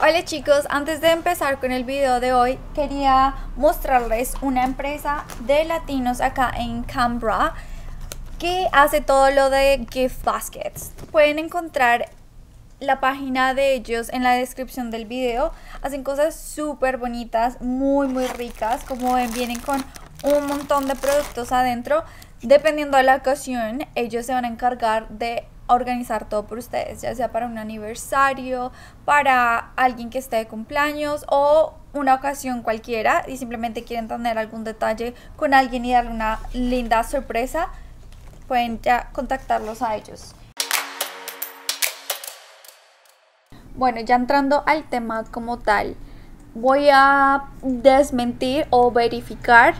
Hola chicos, antes de empezar con el video de hoy quería mostrarles una empresa de latinos acá en Canberra que hace todo lo de gift baskets. Pueden encontrar la página de ellos en la descripción del video. Hacen cosas súper bonitas, muy muy ricas. Como ven, vienen con un montón de productos adentro. Dependiendo de la ocasión, ellos se van a encargar de organizar todo por ustedes, ya sea para un aniversario, para alguien que esté de cumpleaños o una ocasión cualquiera y simplemente quieren tener algún detalle con alguien y darle una linda sorpresa, pueden ya contactarlos a ellos. Bueno, ya entrando al tema como tal, voy a desmentir o verificar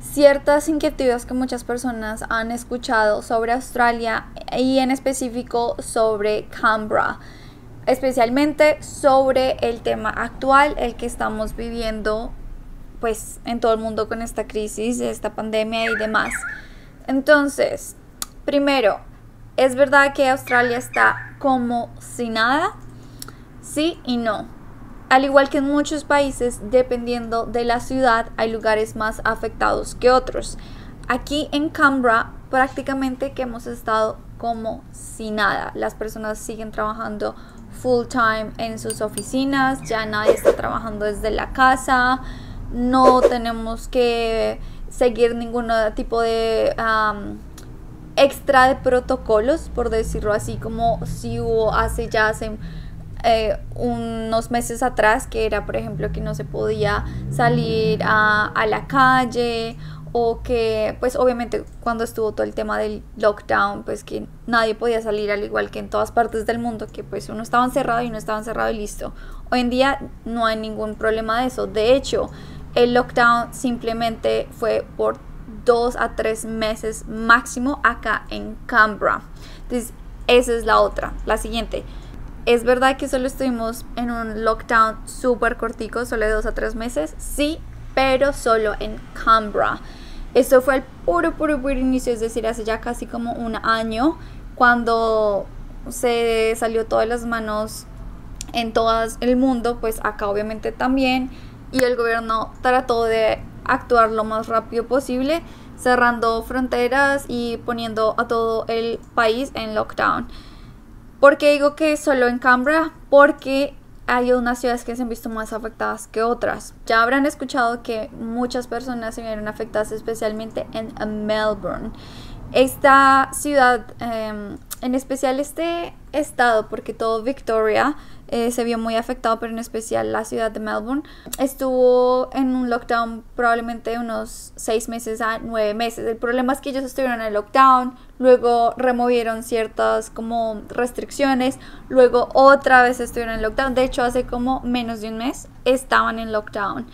ciertas inquietudes que muchas personas han escuchado sobre Australia y en específico sobre Canberra especialmente sobre el tema actual, el que estamos viviendo pues en todo el mundo con esta crisis, esta pandemia y demás. Entonces, primero, ¿es verdad que Australia está como sin nada? Sí y no. Al igual que en muchos países, dependiendo de la ciudad, hay lugares más afectados que otros. Aquí en Canberra prácticamente que hemos estado como sin nada. Las personas siguen trabajando full time en sus oficinas, ya nadie está trabajando desde la casa, no tenemos que seguir ningún tipo de extra de protocolos, por decirlo así, como si hubo hace ya hace eh, unos meses atrás, que era, por ejemplo, que no se podía salir a la calle o que pues obviamente cuando estuvo todo el tema del lockdown pues que nadie podía salir al igual que en todas partes del mundo que pues uno estaba encerrado y uno estaba encerrado y listo hoy en día no hay ningún problema de eso de hecho el lockdown simplemente fue por dos a tres meses máximo acá en Canberra entonces esa es la otra la siguiente es verdad que solo estuvimos en un lockdown súper cortico solo de dos a tres meses sí pero solo en Canberra esto fue el puro, puro, puro inicio, es decir, hace ya casi como un año, cuando se salió todas las manos en todo el mundo, pues acá obviamente también, y el gobierno trató de actuar lo más rápido posible, cerrando fronteras y poniendo a todo el país en lockdown. ¿Por qué digo que solo en Canberra? Porque hay unas ciudades que se han visto más afectadas que otras. Ya habrán escuchado que muchas personas se vieron afectadas especialmente en Melbourne. Esta ciudad, em, en especial este estado, porque todo Victoria eh, se vio muy afectado, pero en especial la ciudad de Melbourne. Estuvo en un lockdown probablemente unos seis meses a nueve meses. El problema es que ellos estuvieron en el lockdown, luego removieron ciertas como restricciones, luego otra vez estuvieron en lockdown. De hecho, hace como menos de un mes estaban en lockdown.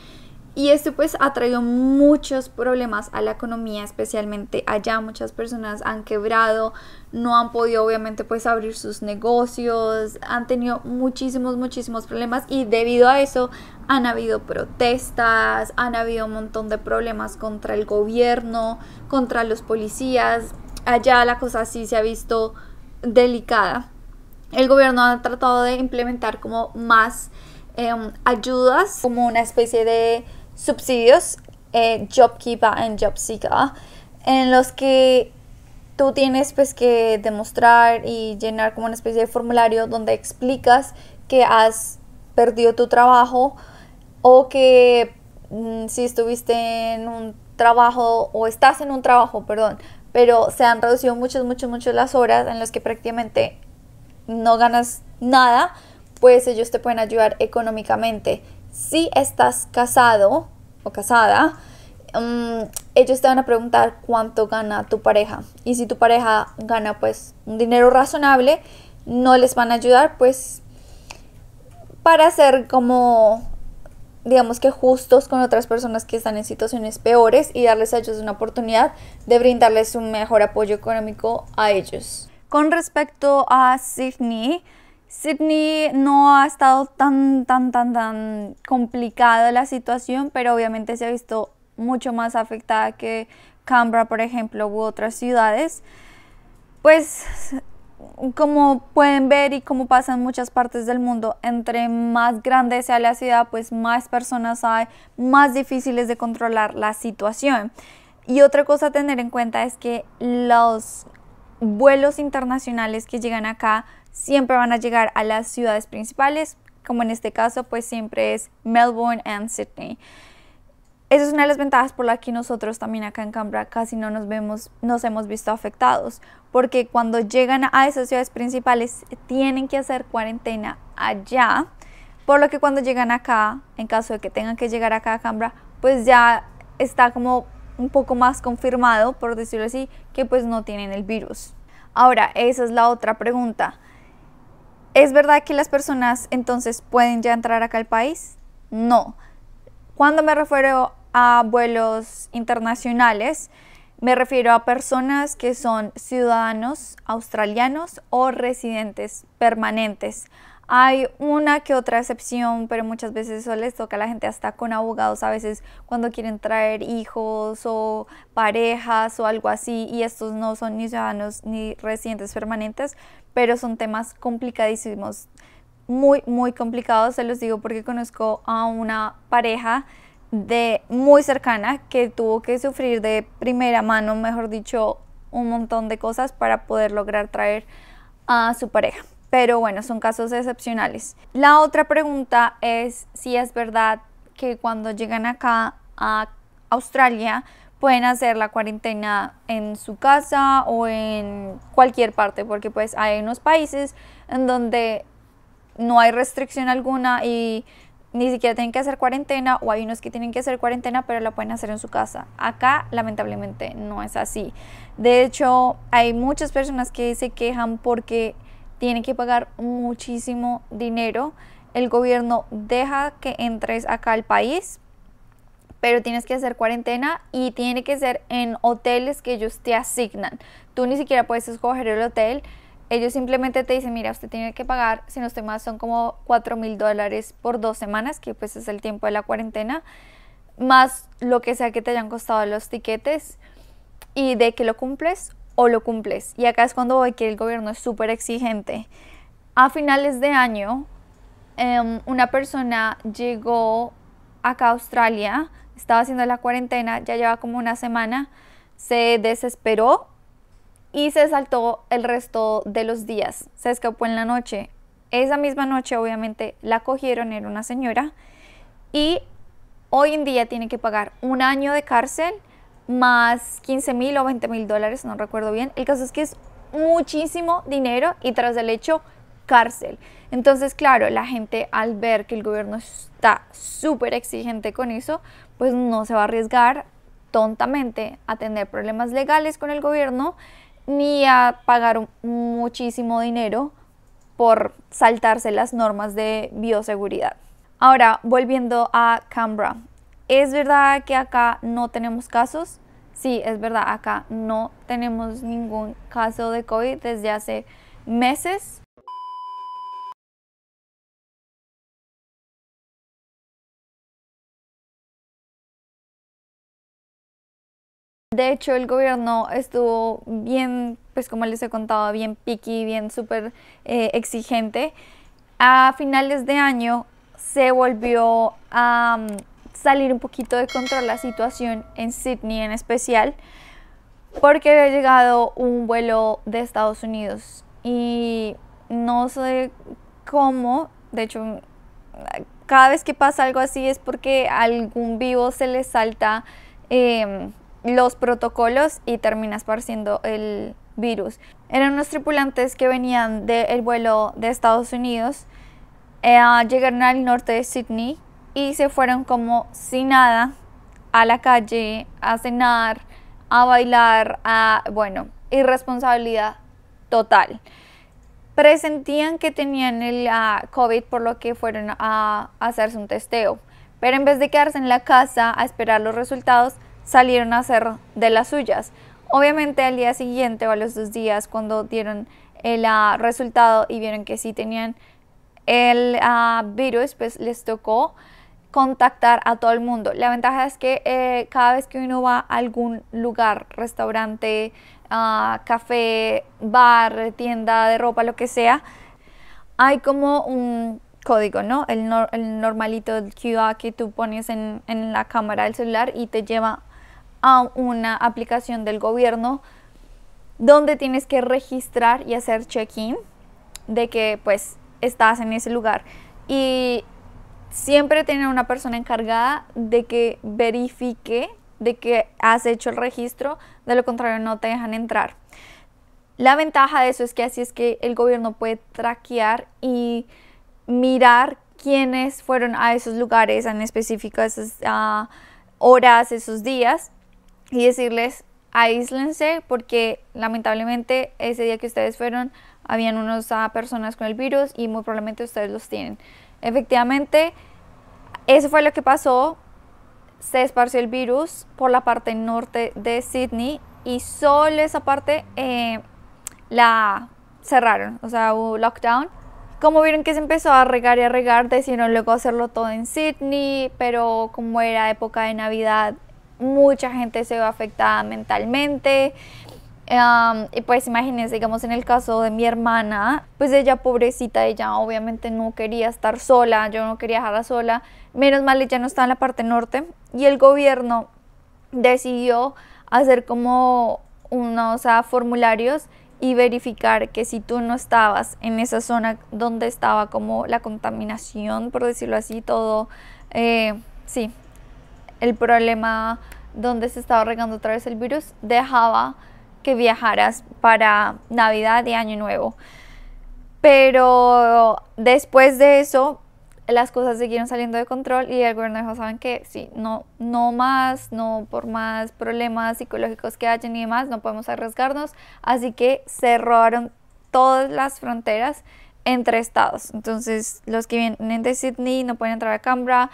Y esto pues ha traído muchos problemas a la economía, especialmente allá. Muchas personas han quebrado, no han podido obviamente pues abrir sus negocios, han tenido muchísimos, muchísimos problemas y debido a eso han habido protestas, han habido un montón de problemas contra el gobierno, contra los policías. Allá la cosa sí se ha visto delicada. El gobierno ha tratado de implementar como más em, ayudas, como una especie de subsidios eh, JobKeeper y JobSeeker en los que tú tienes pues que demostrar y llenar como una especie de formulario donde explicas que has perdido tu trabajo o que mm, si estuviste en un trabajo o estás en un trabajo, perdón, pero se han reducido muchas, muchas, muchas las horas en las que prácticamente no ganas nada, pues ellos te pueden ayudar económicamente. Si estás casado, casada, mm, ellos te van a preguntar cuánto gana tu pareja. Y si tu pareja gana pues un dinero razonable, no les van a ayudar pues para ser como digamos que justos con otras personas que están en situaciones peores y darles a ellos una oportunidad de brindarles un mejor apoyo económico a ellos. Con respecto a Sydney, Sydney no ha estado tan, tan, tan, tan complicada la situación, pero obviamente se ha visto mucho más afectada que Canberra, por ejemplo, u otras ciudades. Pues como pueden ver y como pasa en muchas partes del mundo, entre más grande sea la ciudad, pues más personas hay, más difíciles de controlar la situación. Y otra cosa a tener en cuenta es que los vuelos internacionales que llegan acá siempre van a llegar a las ciudades principales, como en este caso pues siempre es Melbourne and Sydney. Esa es una de las ventajas por la que nosotros también acá en Canberra casi no nos vemos, nos hemos visto afectados, porque cuando llegan a esas ciudades principales tienen que hacer cuarentena allá, por lo que cuando llegan acá, en caso de que tengan que llegar acá a Canberra, pues ya está como un poco más confirmado, por decirlo así, que pues no tienen el virus. Ahora, esa es la otra pregunta. ¿Es verdad que las personas entonces pueden ya entrar acá al país? No. Cuando me refiero a vuelos internacionales, me refiero a personas que son ciudadanos australianos o residentes permanentes hay una que otra excepción, pero muchas veces eso les toca a la gente hasta con abogados a veces cuando quieren traer hijos o parejas o algo así y estos no son ni ciudadanos ni residentes permanentes, pero son temas complicadísimos, muy, muy complicados, se los digo porque conozco a una pareja de muy cercana que tuvo que sufrir de primera mano, mejor dicho, un montón de cosas para poder lograr traer a su pareja pero bueno, son casos excepcionales. La otra pregunta es si es verdad que cuando llegan acá a Australia pueden hacer la cuarentena en su casa o en cualquier parte, porque pues hay unos países en donde no hay restricción alguna y ni siquiera tienen que hacer cuarentena o hay unos que tienen que hacer cuarentena pero la pueden hacer en su casa. Acá lamentablemente no es así. De hecho, hay muchas personas que se quejan porque tiene que pagar muchísimo dinero. El gobierno deja que entres acá al país, pero tienes que hacer cuarentena y tiene que ser en hoteles que ellos te asignan. Tú ni siquiera puedes escoger el hotel. Ellos simplemente te dicen, mira, usted tiene que pagar, si no estoy son como cuatro mil dólares por dos semanas, que pues es el tiempo de la cuarentena, más lo que sea que te hayan costado los tiquetes y de que lo cumples o lo cumples. Y acá es cuando voy que el gobierno es súper exigente. A finales de año, em, una persona llegó acá a Australia, estaba haciendo la cuarentena, ya lleva como una semana, se desesperó y se saltó el resto de los días, se escapó en la noche. Esa misma noche obviamente la cogieron, era una señora, y hoy en día tiene que pagar un año de cárcel más 15 mil o 20 mil dólares, no recuerdo bien. El caso es que es muchísimo dinero y tras el hecho cárcel. Entonces, claro, la gente al ver que el gobierno está súper exigente con eso, pues no se va a arriesgar tontamente a tener problemas legales con el gobierno ni a pagar muchísimo dinero por saltarse las normas de bioseguridad. Ahora, volviendo a Canberra, ¿Es verdad que acá no tenemos casos? Sí, es verdad, acá no tenemos ningún caso de COVID desde hace meses. De hecho, el gobierno estuvo bien, pues como les he contado, bien picky, bien súper eh, exigente. A finales de año se volvió a salir un poquito de control la situación en Sydney en especial, porque había llegado un vuelo de Estados Unidos y no sé cómo, de hecho, cada vez que pasa algo así es porque a algún vivo se le salta em, los protocolos y termina esparciendo el virus. Eran unos tripulantes que venían del vuelo de Estados Unidos, a eh, llegaron al norte de Sydney y se fueron como sin nada a la calle, a cenar, a bailar, a, bueno, irresponsabilidad total. Presentían que tenían el ah, COVID por lo que fueron a, hacerse un testeo, pero en vez de quedarse en la casa a esperar los resultados, salieron a hacer de las suyas. Obviamente al día siguiente o a los dos días cuando dieron el ah, resultado y vieron que sí tenían el ah, virus, pues les tocó contactar a todo el mundo. La ventaja es que eh, cada vez que uno va a algún lugar, restaurante, ah, café, bar, tienda de ropa, lo que sea, hay como un código, ¿no? El, normalito, el QR que tú pones en, en la cámara del celular y te lleva a una aplicación del gobierno donde tienes que registrar y hacer check-in de que pues estás en ese lugar. Y siempre tener una persona encargada de que verifique de que has hecho el registro, de lo contrario no te dejan entrar. La ventaja de eso es que así es que el gobierno puede traquear y mirar quiénes fueron a esos lugares en específico, esas ah, horas, esos días, y decirles, aíslense porque lamentablemente ese día que ustedes fueron habían unas ah, personas con el virus y muy probablemente ustedes los tienen. Efectivamente, eso fue lo que pasó. Se esparció el virus por la parte norte de Sydney y solo esa parte eh, la cerraron, o sea, hubo lockdown. Como vieron que se empezó a regar y a regar, decidieron luego hacerlo todo en Sydney, pero como era época de Navidad, mucha gente se ve afectada mentalmente, y pues imagínense, digamos en el caso de mi hermana, pues ella pobrecita, ella obviamente no quería estar sola, yo no quería dejarla sola, menos mal ella no está en la parte norte y el gobierno decidió hacer como unos formularios y verificar que si tú no estabas en esa zona donde estaba como la contaminación, por decirlo así, todo, eh, sí, el problema donde se estaba regando otra vez el virus, dejaba que viajaras para Navidad y Año Nuevo. Pero después de eso, las cosas siguieron saliendo de control y el gobierno dijo, ¿saben que Sí, no, no más, no por más problemas psicológicos que hayan ni demás, no podemos arriesgarnos. Así que cerraron todas las fronteras entre estados. Entonces, los que vienen de Sydney no pueden entrar a Canberra,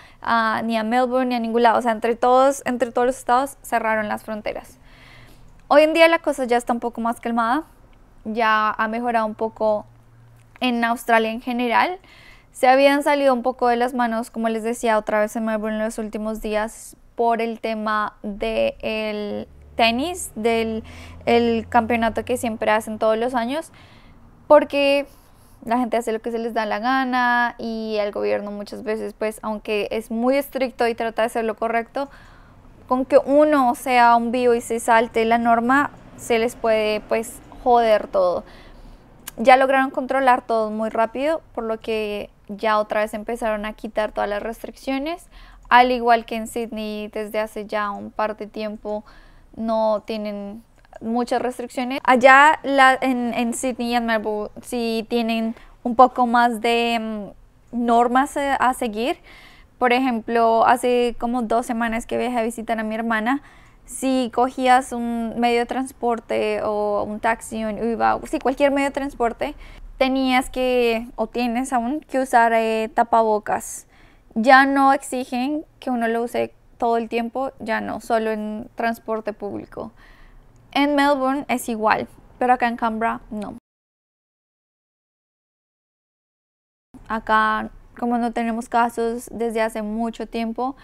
ni a Melbourne, ni a ningún lado. O sea, entre todos, entre todos los estados cerraron las fronteras. Hoy en día la cosa ya está un poco más calmada, ya ha mejorado un poco en Australia en general. Se habían salido un poco de las manos, como les decía otra vez en Melbourne en los últimos días, por el tema del tenis, del campeonato que siempre hacen todos los años, porque la gente hace lo que se les da la gana y el gobierno muchas veces, pues aunque es muy estricto y trata de hacer lo correcto, con que uno sea un bio y se salte la norma, se les puede pues joder todo. Ya lograron controlar todo muy rápido, por lo que ya otra vez empezaron a quitar todas las restricciones, al igual que en Sydney desde hace ya un par de tiempo no tienen muchas restricciones. Allá en, Sydney y en Melbourne sí tienen un poco más de mm, normas a seguir, por ejemplo, hace como dos semanas que viajé a visitar a mi hermana, si cogías un medio de transporte o un taxi o si cualquier medio de transporte, tenías que o tienes aún que usar eh, tapabocas. Ya no exigen que uno lo use todo el tiempo, ya no, solo en transporte público. En Melbourne es igual, pero acá en Canberra no. Acá como no tenemos casos desde hace mucho tiempo,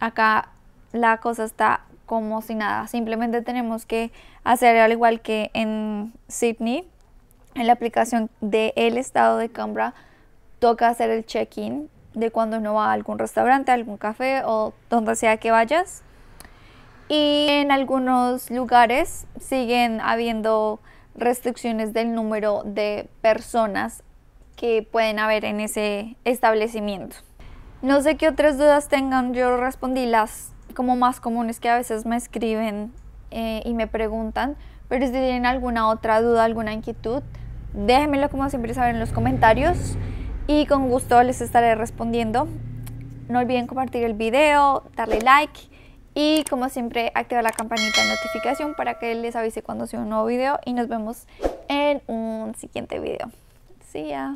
acá la cosa está como si nada. Simplemente tenemos que hacer al igual que en Sydney, en la aplicación del estado de Canberra, toca hacer el check-in de cuando uno va a algún restaurante, algún café o donde sea que vayas. Y en algunos lugares siguen habiendo restricciones del número de personas que pueden haber en ese establecimiento. No sé qué otras dudas tengan, yo respondí las como más comunes que a veces me escriben eh, y me preguntan, pero si tienen alguna otra duda, alguna inquietud, déjenmelo como siempre saber en los comentarios y con gusto les estaré respondiendo. No olviden compartir el video, darle like y como siempre activar la campanita de notificación para que les avise cuando sea un nuevo video y nos vemos en un siguiente video. See ya.